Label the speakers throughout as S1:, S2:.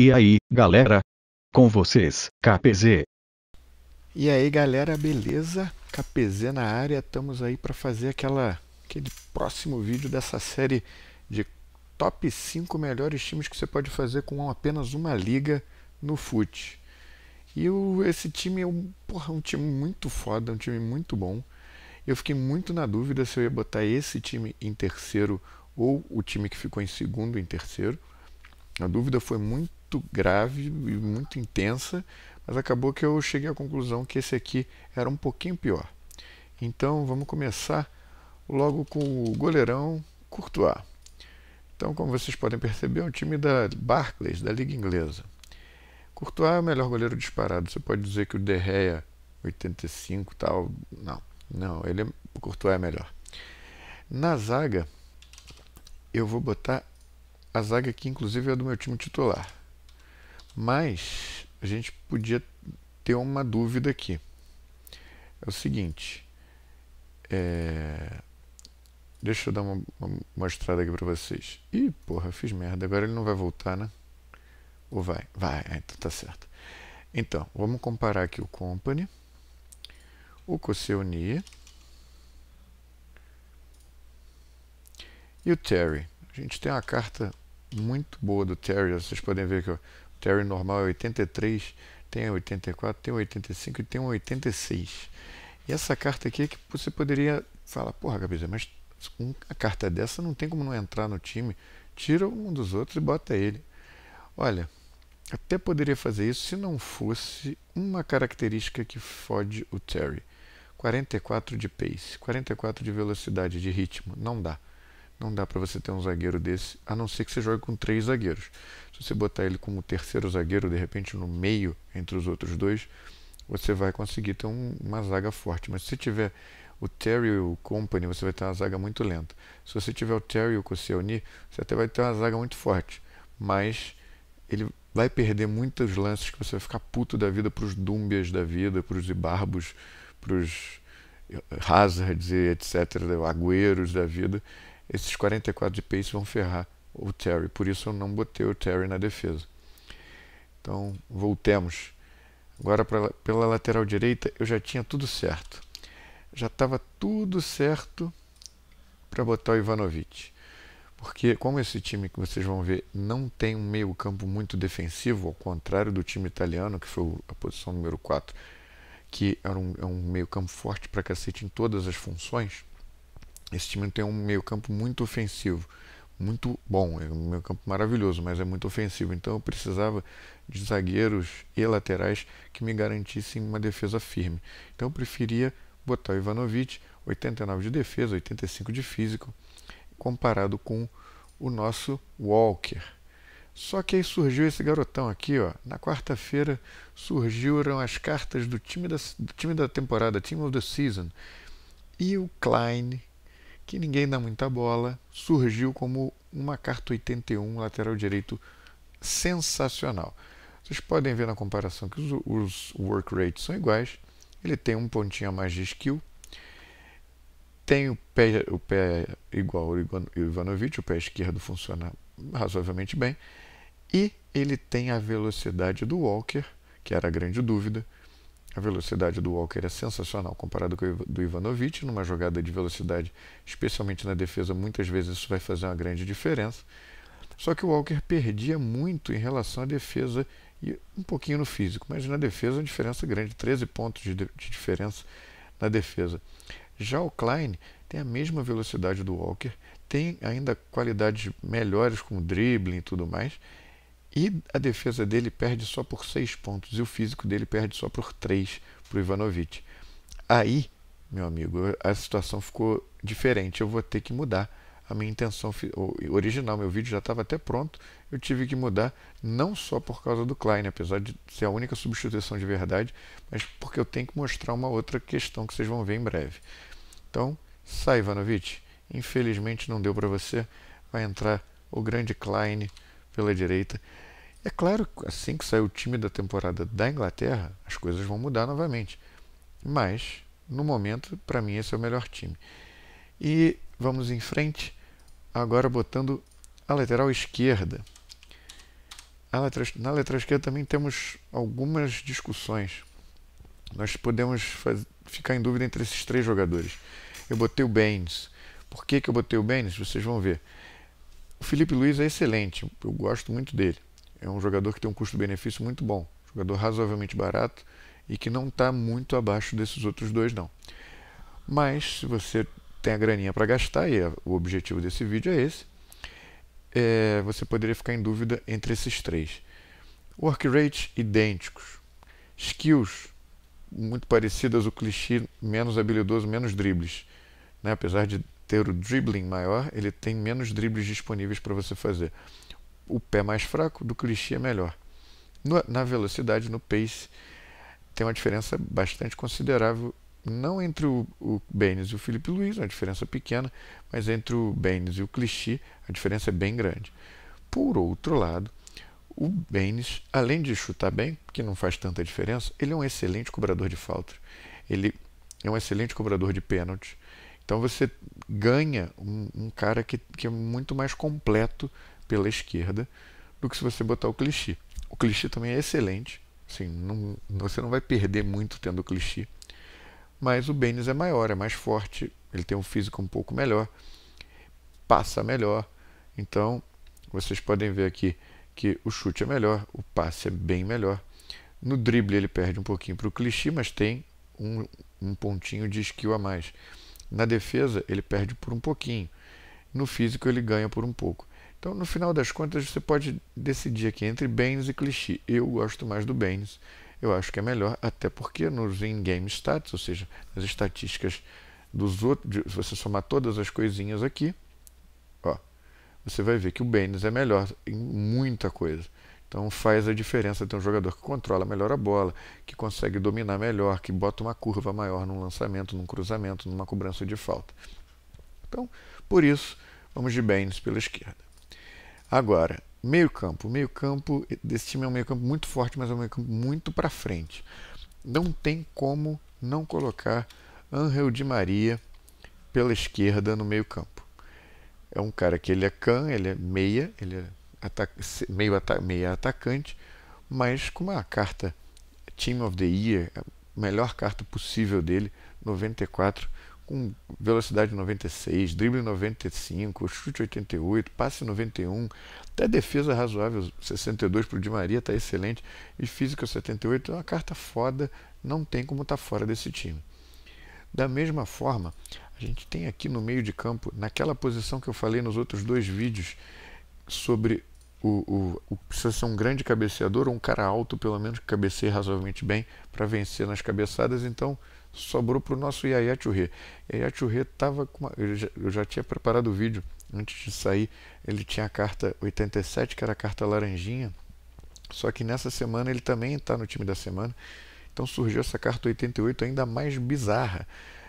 S1: E aí, galera? Com vocês, KPZ. E aí, galera, beleza? KPZ na área, estamos aí para fazer aquela aquele próximo vídeo dessa série de top 5 melhores times que você pode fazer com apenas uma liga no fute. E o, esse time é um, porra, um time muito foda, um time muito bom. Eu fiquei muito na dúvida se eu ia botar esse time em terceiro ou o time que ficou em segundo em terceiro. A dúvida foi muito muito grave e muito intensa, mas acabou que eu cheguei à conclusão que esse aqui era um pouquinho pior. Então vamos começar logo com o goleirão Courtois. Então, como vocês podem perceber, é um time da Barclays, da Liga Inglesa. Courtois é o melhor goleiro disparado. Você pode dizer que o De Gea, 85 tal. Não, não, ele é... o Courtois é melhor. Na zaga, eu vou botar a zaga que inclusive é do meu time titular. Mas a gente podia ter uma dúvida aqui. É o seguinte. É... Deixa eu dar uma, uma mostrada aqui para vocês. Ih, porra, fiz merda. Agora ele não vai voltar, né? Ou vai? Vai, é, então tá certo. Então, vamos comparar aqui o company, o Coseuni e o Terry. A gente tem uma carta muito boa do Terry, vocês podem ver que Terry normal é 83, tem 84, tem 85 e tem 86. E essa carta aqui é que você poderia falar, porra, cabeça, mas a carta dessa não tem como não entrar no time. Tira um dos outros e bota ele. Olha, até poderia fazer isso se não fosse uma característica que fode o Terry. 44 de pace, 44 de velocidade, de ritmo, não dá. Não dá para você ter um zagueiro desse, a não ser que você jogue com três zagueiros. Se você botar ele como terceiro zagueiro, de repente no meio entre os outros dois, você vai conseguir ter um, uma zaga forte. Mas se tiver o Terry e o Company, você vai ter uma zaga muito lenta. Se você tiver o Terry e o Koscielny, você até vai ter uma zaga muito forte. Mas ele vai perder muitos lances que você vai ficar puto da vida para os Dumbias da vida, para os Ibarbos, para os eh, Hazards e etc., Agüeros da vida, esses 44 de pace vão ferrar o Terry. Por isso eu não botei o Terry na defesa. Então, voltemos. Agora pra, pela lateral direita eu já tinha tudo certo. Já estava tudo certo para botar o Ivanovic. Porque como esse time que vocês vão ver não tem um meio campo muito defensivo, ao contrário do time italiano, que foi a posição número 4, que era um, é um meio campo forte para cacete em todas as funções, esse time tem um meio-campo muito ofensivo, muito bom, é um meio-campo maravilhoso, mas é muito ofensivo. Então eu precisava de zagueiros e laterais que me garantissem uma defesa firme. Então eu preferia botar o Ivanovic, 89 de defesa, 85 de físico, comparado com o nosso Walker. Só que aí surgiu esse garotão aqui, ó. Na quarta-feira surgiram as cartas do time da, do time da temporada, Team of the Season. E o Klein, que ninguém dá muita bola, surgiu como uma carta 81 lateral direito sensacional. Vocês podem ver na comparação que os, work rates são iguais. Ele tem um pontinho a mais de skill. Tem o pé, o pé igual ao Ivanovic, o pé esquerdo funciona razoavelmente bem. E ele tem a velocidade do Walker, que era a grande dúvida, a velocidade do Walker é sensacional comparado com a do Ivanovic. Numa jogada de velocidade, especialmente na defesa, muitas vezes isso vai fazer uma grande diferença. Só que o Walker perdia muito em relação à defesa e um pouquinho no físico, mas na defesa é uma diferença grande, 13 pontos de, de diferença na defesa. Já o Klein tem a mesma velocidade do Walker, tem ainda qualidades melhores como dribbling e tudo mais, e a defesa dele perde só por 6 pontos e o físico dele perde só por 3 para o Ivanovic. Aí, meu amigo, a situação ficou diferente. Eu vou ter que mudar a minha intenção original. Meu vídeo já estava até pronto, eu tive que mudar, não só por causa do Klein, apesar de ser a única substituição de verdade, mas porque eu tenho que mostrar uma outra questão que vocês vão ver em breve. Então, sai, Ivanovic. Infelizmente não deu para você. Vai entrar o grande Klein pela direita. É claro que assim que sair o time da temporada da Inglaterra, as coisas vão mudar novamente. Mas, no momento, para mim, esse é o melhor time. E vamos em frente, agora botando a lateral esquerda. A letra, na lateral esquerda também temos algumas discussões. Nós podemos ficar em dúvida entre esses três jogadores. Eu botei o Baines. Por que, que eu botei o Baines? Vocês vão ver. O Felipe Luiz é excelente, eu gosto muito dele. É um jogador que tem um custo-benefício muito bom, jogador razoavelmente barato e que não está muito abaixo desses outros dois, não. Mas se você tem a graninha para gastar, e é, o objetivo desse vídeo é esse, é, você poderia ficar em dúvida entre esses três. Work rate idênticos. Skills muito parecidas, o clichê menos habilidoso, menos dribles. Né? Apesar de ter o dribbling maior, ele tem menos dribles disponíveis para você fazer. O pé mais fraco, do clichê é melhor. No, na velocidade, no pace, tem uma diferença bastante considerável, não entre o, o Baines e o Felipe Luiz, uma diferença pequena, mas entre o Baines e o clichê, a diferença é bem grande. Por outro lado, o Baines, além de chutar bem, que não faz tanta diferença, ele é um excelente cobrador de faltas. Ele é um excelente cobrador de pênaltis. Então você ganha um, um cara que, que é muito mais completo pela esquerda do que se você botar o clichê. O clichê também é excelente, assim, não, você não vai perder muito tendo o clichê, mas o Baines é maior, é mais forte, ele tem um físico um pouco melhor, passa melhor. Então, vocês podem ver aqui que o chute é melhor, o passe é bem melhor. No drible ele perde um pouquinho para o clichê, mas tem um, um pontinho de skill a mais. Na defesa, ele perde por um pouquinho. No físico, ele ganha por um pouco. Então, no final das contas, você pode decidir aqui entre Baines e Clichy. Eu gosto mais do Baines. Eu acho que é melhor, até porque nos in-game stats, ou seja, nas estatísticas dos outros, se você somar todas as coisinhas aqui, ó, você vai ver que o Baines é melhor em muita coisa. Então faz a diferença ter um jogador que controla melhor a bola, que consegue dominar melhor, que bota uma curva maior num lançamento, num cruzamento, numa cobrança de falta. Então, por isso, vamos de Baines pela esquerda. Agora, meio-campo. O meio-campo desse time é um meio-campo muito forte, mas é um meio-campo muito para frente. Não tem como não colocar Angel Di Maria pela esquerda no meio-campo. É um cara que ele é can, ele é meia, ele é meio, ata, meio atacante, mas com uma carta Team of the Year, a melhor carta possível dele, 94, com velocidade 96, drible 95, chute 88, passe 91, até defesa razoável 62 para o Di Maria, está excelente, e física 78, é uma carta foda, não tem como estar tá fora desse time. Da mesma forma, a gente tem aqui no meio de campo, naquela posição que eu falei nos outros dois vídeos, sobre o, o, o, precisa ser um grande cabeceador ou um cara alto, pelo menos, que cabeceie razoavelmente bem para vencer nas cabeçadas. Então sobrou para o nosso Yaya Touré. Yaya Touré estava com uma, eu, já, eu já tinha preparado o vídeo antes de sair. Ele tinha a carta 87, que era a carta laranjinha. Só que nessa semana ele também está no time da semana. Então surgiu essa carta 88 ainda mais bizarra.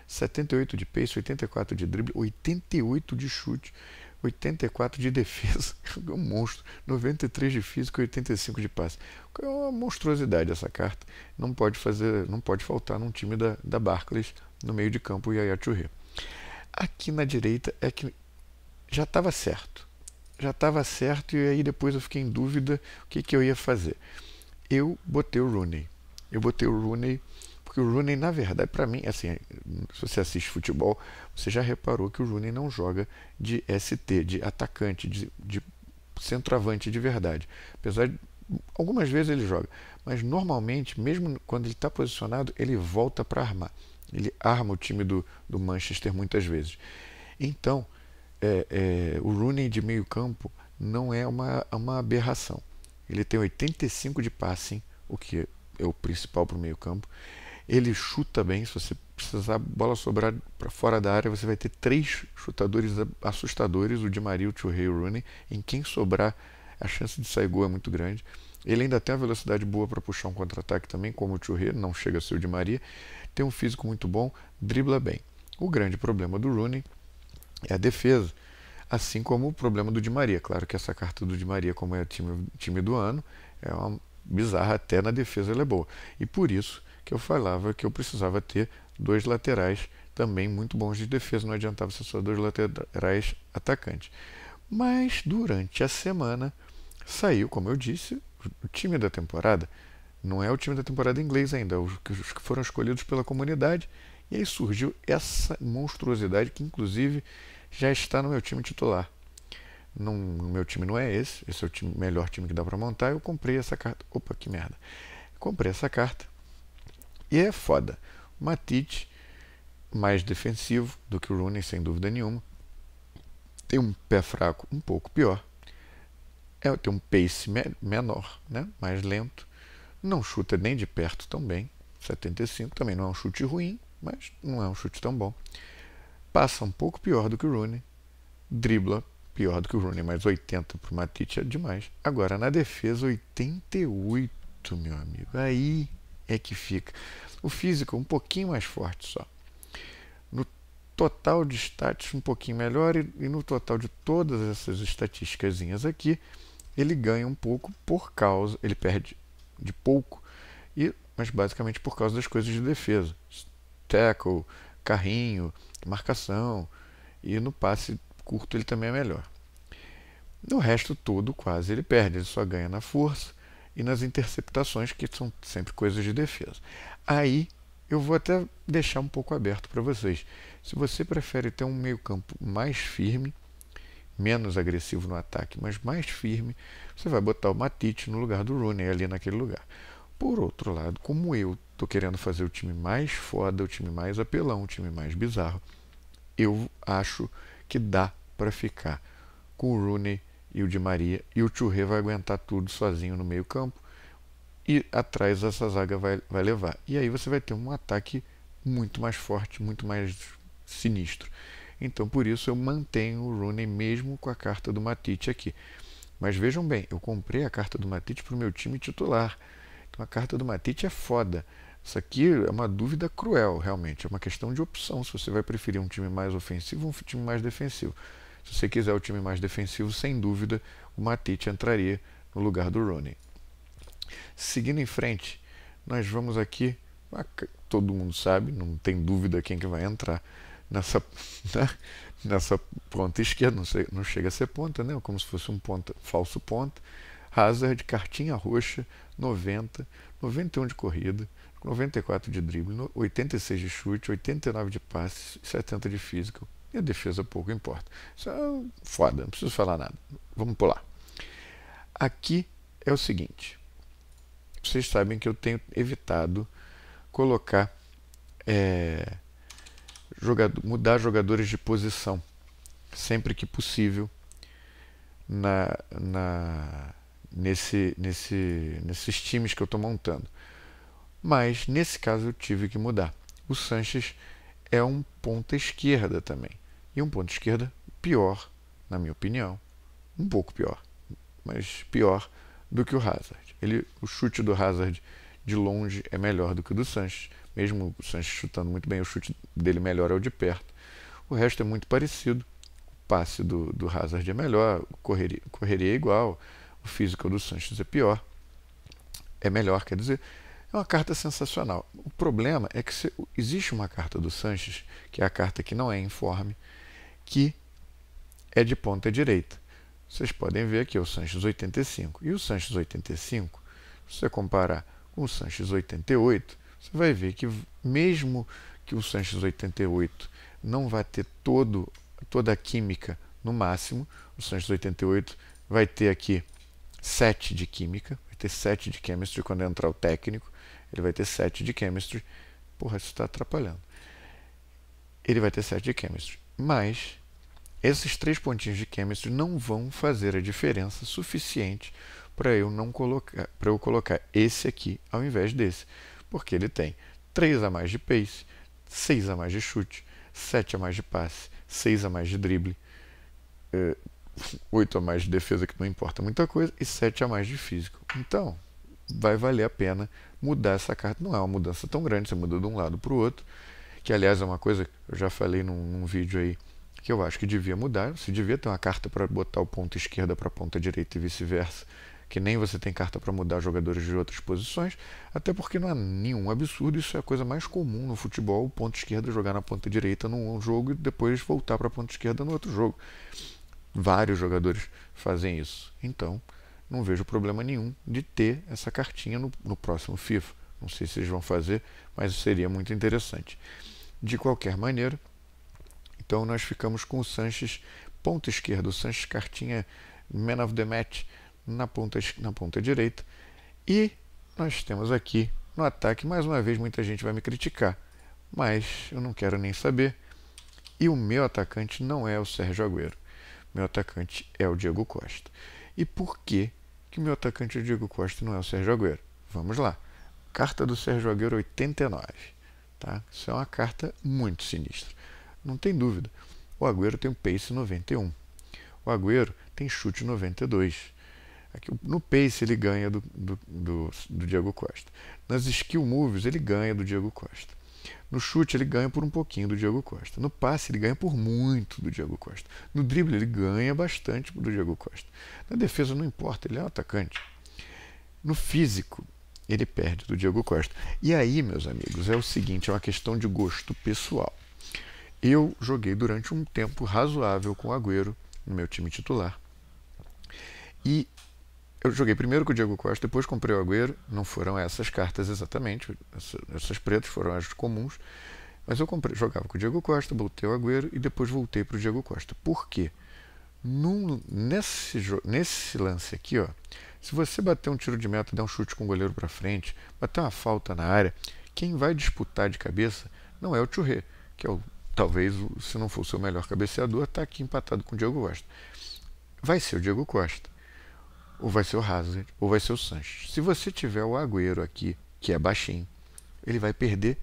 S1: 78 de pace, 84 de drible, 88 de chute. 84 de defesa, é um monstro. 93 de e 85 de passe. É uma monstruosidade essa carta. Não pode fazer, não pode faltar num time da, da Barclays no meio de campo Yaya Touré. Aqui na direita é que já estava certo. Já estava certo e aí depois eu fiquei em dúvida o que, que eu ia fazer. Eu botei o Rooney. Eu botei o Rooney porque o Rooney, na verdade, para mim, assim, se você assiste futebol, você já reparou que o Rooney não joga de ST, de atacante, de, de centroavante de verdade. Apesar de algumas vezes ele joga, mas normalmente, mesmo quando ele está posicionado, ele volta para armar. Ele arma o time do, do Manchester muitas vezes. Então, é, é, o Rooney de meio campo não é uma, uma aberração. Ele tem 85 de passing, o que é o principal para o meio campo. Ele chuta bem, se você precisar a bola sobrar para fora da área, você vai ter três chutadores assustadores, o Di Maria, o Churrey e o Rooney. Em quem sobrar, a chance de sair gol é muito grande. Ele ainda tem uma velocidade boa para puxar um contra-ataque também, como o Churrey, não chega a ser o Di Maria. Tem um físico muito bom, dribla bem. O grande problema do Rooney é a defesa, assim como o problema do Di Maria. Claro que essa carta do Di Maria, como é time, time do ano, é uma bizarra, até na defesa ela é boa. E por isso que eu falava que eu precisava ter dois laterais também muito bons de defesa, não adiantava ser só dois laterais atacantes. Mas durante a semana saiu, como eu disse, o time da temporada. Não é o time da temporada inglês ainda, é os que foram escolhidos pela comunidade. E aí surgiu essa monstruosidade que, inclusive, já está no meu time titular. Não, meu time não é esse, esse é o time, melhor time que dá para montar. Eu comprei essa carta. Opa, que merda! Comprei essa carta e é foda. O Matite, mais defensivo do que o Rooney, sem dúvida nenhuma. Tem um pé fraco um pouco pior. É, tem um pace me menor, né? mais lento. Não chuta nem de perto tão bem. 75 também não é um chute ruim, mas não é um chute tão bom. Passa um pouco pior do que o Rooney. Dribla pior do que o Rooney, mas 80 para o Matite é demais. Agora, na defesa, 88, meu amigo. Aí é que fica. O físico é um pouquinho mais forte só. No total de status um pouquinho melhor e, e no total de todas essas estatísticas aqui, ele ganha um pouco por causa, ele perde de pouco, e mas basicamente por causa das coisas de defesa. Tackle, carrinho, marcação, e no passe curto ele também é melhor. No resto todo, quase ele perde, ele só ganha na força e nas interceptações, que são sempre coisas de defesa. Aí eu vou até deixar um pouco aberto para vocês. Se você prefere ter um meio-campo mais firme, menos agressivo no ataque, mas mais firme, você vai botar o Matite no lugar do Rooney ali naquele lugar. Por outro lado, como eu tô querendo fazer o time mais foda, o time mais apelão, o time mais bizarro, eu acho que dá para ficar com o Rooney e o de Maria. E o Churré vai aguentar tudo sozinho no meio campo. E atrás essa zaga vai, vai levar. E aí você vai ter um ataque muito mais forte, muito mais sinistro. Então por isso eu mantenho o Rooney mesmo com a carta do Matite aqui. Mas vejam bem, eu comprei a carta do Matite para o meu time titular. Então a carta do Matite é foda. Isso aqui é uma dúvida cruel, realmente. É uma questão de opção se você vai preferir um time mais ofensivo ou um time mais defensivo. Se você quiser o time mais defensivo, sem dúvida, o Matite entraria no lugar do Rooney. Seguindo em frente, nós vamos aqui, ah, todo mundo sabe, não tem dúvida quem que vai entrar nessa, né? nessa ponta esquerda, não, sei, não, chega a ser ponta, né? como se fosse um ponta, falso ponta. Hazard, cartinha roxa, 90, 91 de corrida, 94 de drible, 86 de chute, 89 de passe, 70 de físico, e a defesa pouco importa. Isso é foda, não preciso falar nada. Vamos pular. Aqui é o seguinte. Vocês sabem que eu tenho evitado colocar é, jogador, mudar jogadores de posição sempre que possível na, na, nesse, nesse, nesses times que eu estou montando. Mas nesse caso eu tive que mudar. O Sanches é um ponta esquerda também. E um ponto esquerda pior, na minha opinião. Um pouco pior, mas pior do que o Hazard. Ele, o chute do Hazard de longe é melhor do que o do Sanches. Mesmo o Sanches chutando muito bem, o chute dele melhor é o de perto. O resto é muito parecido. O passe do, do Hazard é melhor, correria, correria é igual, o físico do Sanches é pior. É melhor, quer dizer, é uma carta sensacional. O problema é que se, existe uma carta do Sanches, que é a carta que não é informe, que é de ponta direita. Vocês podem ver aqui o Sanches 85. E o Sanches 85, se você comparar com o Sanches 88, você vai ver que mesmo que o Sanches 88 não vá ter todo, toda a química no máximo, o Sanches 88 vai ter aqui 7 de química, vai ter 7 de chemistry quando entrar o técnico, ele vai ter 7 de chemistry. Porra, isso está atrapalhando. Ele vai ter 7 de chemistry. Mas esses três pontinhos de chemistry não vão fazer a diferença suficiente para eu não colocar, para eu colocar esse aqui ao invés desse, porque ele tem 3 a mais de pace, 6 a mais de chute, 7 a mais de passe, 6 a mais de drible, 8 é, a mais de defesa, que não importa muita coisa, e 7 a mais de físico. Então, vai valer a pena mudar essa carta. Não é uma mudança tão grande, você muda de um lado para o outro, que aliás é uma coisa que eu já falei num, num vídeo aí que eu acho que devia mudar. Você devia ter uma carta para botar o ponta esquerda para a ponta direita e vice-versa, que nem você tem carta para mudar jogadores de outras posições, até porque não é nenhum absurdo, isso é a coisa mais comum no futebol, o ponta esquerda jogar na ponta direita num jogo e depois voltar para a ponta esquerda no outro jogo. Vários jogadores fazem isso. Então, não vejo problema nenhum de ter essa cartinha no, no próximo FIFA. Não sei se eles vão fazer, mas seria muito interessante. De qualquer maneira, então nós ficamos com o Sanches, ponta esquerda, o Sanches Cartinha, man of the match, na ponta, na ponta direita. E nós temos aqui no ataque, mais uma vez, muita gente vai me criticar, mas eu não quero nem saber. E o meu atacante não é o Sérgio Agüero. Meu atacante é o Diego Costa. E por que que meu atacante é o Diego Costa e não é o Sérgio Agüero? Vamos lá. Carta do Sérgio Agüero 89. Tá? Isso é uma carta muito sinistra. Não tem dúvida. O Agüero tem um pace 91. O Agüero tem chute 92. Aqui, no pace ele ganha do, do, do, do Diego Costa. Nas skill moves ele ganha do Diego Costa. No chute ele ganha por um pouquinho do Diego Costa. No passe ele ganha por muito do Diego Costa. No drible ele ganha bastante do Diego Costa. Na defesa não importa, ele é um atacante. No físico ele perde do Diego Costa. E aí, meus amigos, é o seguinte, é uma questão de gosto pessoal. Eu joguei durante um tempo razoável com o Agüero no meu time titular. E eu joguei primeiro com o Diego Costa, depois comprei o Agüero. Não foram essas cartas exatamente, essas pretas foram as comuns. Mas eu comprei, jogava com o Diego Costa, voltei o Agüero e depois voltei para o Diego Costa. Por quê? Num, nesse, nesse lance aqui, ó, se você bater um tiro de meta, dar um chute com o goleiro para frente, bater uma falta na área, quem vai disputar de cabeça não é o Churré, que é o, talvez, se não for o seu melhor cabeceador, está aqui empatado com o Diego Costa. Vai ser o Diego Costa, ou vai ser o Hazard, ou vai ser o Sanches. Se você tiver o Agüero aqui, que é baixinho, ele vai perder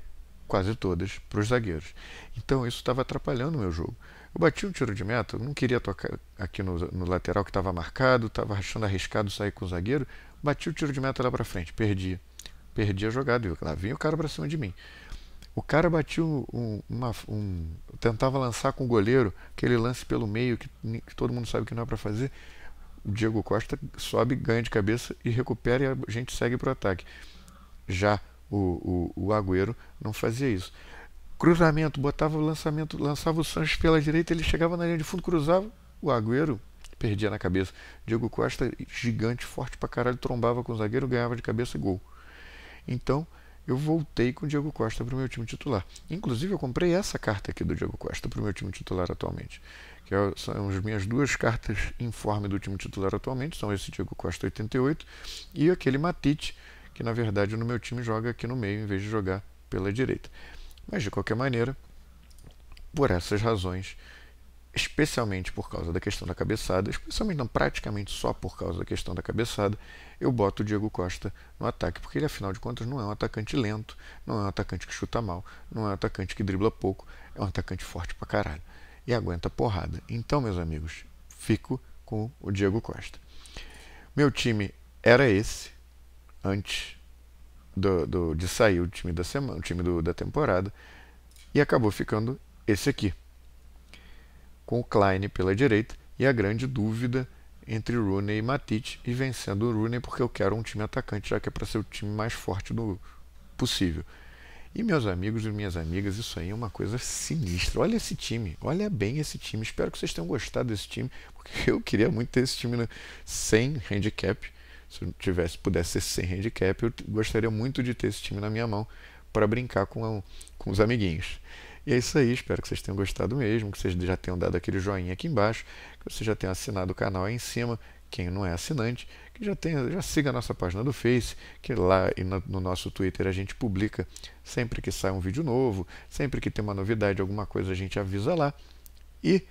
S1: quase todas para os zagueiros. Então isso estava atrapalhando o meu jogo. Eu bati um tiro de meta, não queria tocar aqui no, no lateral que estava marcado, estava achando arriscado sair com o zagueiro. Bati o tiro de meta lá para frente, perdi. Perdi a jogada, lá vinha o cara para cima de mim. O cara batiu um, uma, um, tentava lançar com o goleiro, aquele lance pelo meio que, que todo mundo sabe que não é para fazer. O Diego Costa sobe, ganha de cabeça e recupera e a gente segue para o ataque. Já o, o, o Agüero não fazia isso cruzamento, botava o lançamento, lançava o Sanches pela direita, ele chegava na linha de fundo, cruzava, o Agüero perdia na cabeça. Diego Costa, gigante, forte pra caralho, trombava com o zagueiro, ganhava de cabeça e gol. Então, eu voltei com o Diego Costa para o meu time titular. Inclusive, eu comprei essa carta aqui do Diego Costa para o meu time titular atualmente, que é são as minhas duas cartas informe do time titular atualmente, são esse Diego Costa 88 e aquele Matite, que na verdade no meu time joga aqui no meio em vez de jogar pela direita. Mas de qualquer maneira, por essas razões, especialmente por causa da questão da cabeçada, especialmente não praticamente só por causa da questão da cabeçada, eu boto o Diego Costa no ataque, porque ele afinal de contas não é um atacante lento, não é um atacante que chuta mal, não é um atacante que dribla pouco, é um atacante forte pra caralho e aguenta porrada. Então, meus amigos, fico com o Diego Costa. Meu time era esse antes do, do, de sair o time da semana, o time do, da temporada, e acabou ficando esse aqui, com o Klein pela direita e a grande dúvida entre Rooney e Matite e vencendo o Rooney porque eu quero um time atacante já que é para ser o time mais forte do possível. E meus amigos e minhas amigas, isso aí é uma coisa sinistra. Olha esse time, olha bem esse time. Espero que vocês tenham gostado desse time, porque eu queria muito ter esse time né, sem handicap se eu tivesse, pudesse ser sem handicap, eu gostaria muito de ter esse time na minha mão para brincar com, a, com os amiguinhos. E é isso aí, espero que vocês tenham gostado mesmo, que vocês já tenham dado aquele joinha aqui embaixo, que vocês já tenham assinado o canal aí em cima, quem não é assinante, que já, tenha, já siga a nossa página do Face, que lá e no, no nosso Twitter a gente publica sempre que sai um vídeo novo, sempre que tem uma novidade, alguma coisa a gente avisa lá. E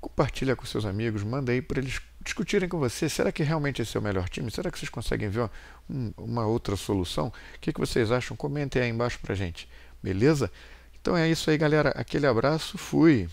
S1: compartilha com seus amigos, manda aí para eles discutirem com você, será que realmente esse é o melhor time? Será que vocês conseguem ver uma, outra solução? O que, que vocês acham? Comentem aí embaixo pra gente, beleza? Então é isso aí, galera. Aquele abraço, fui!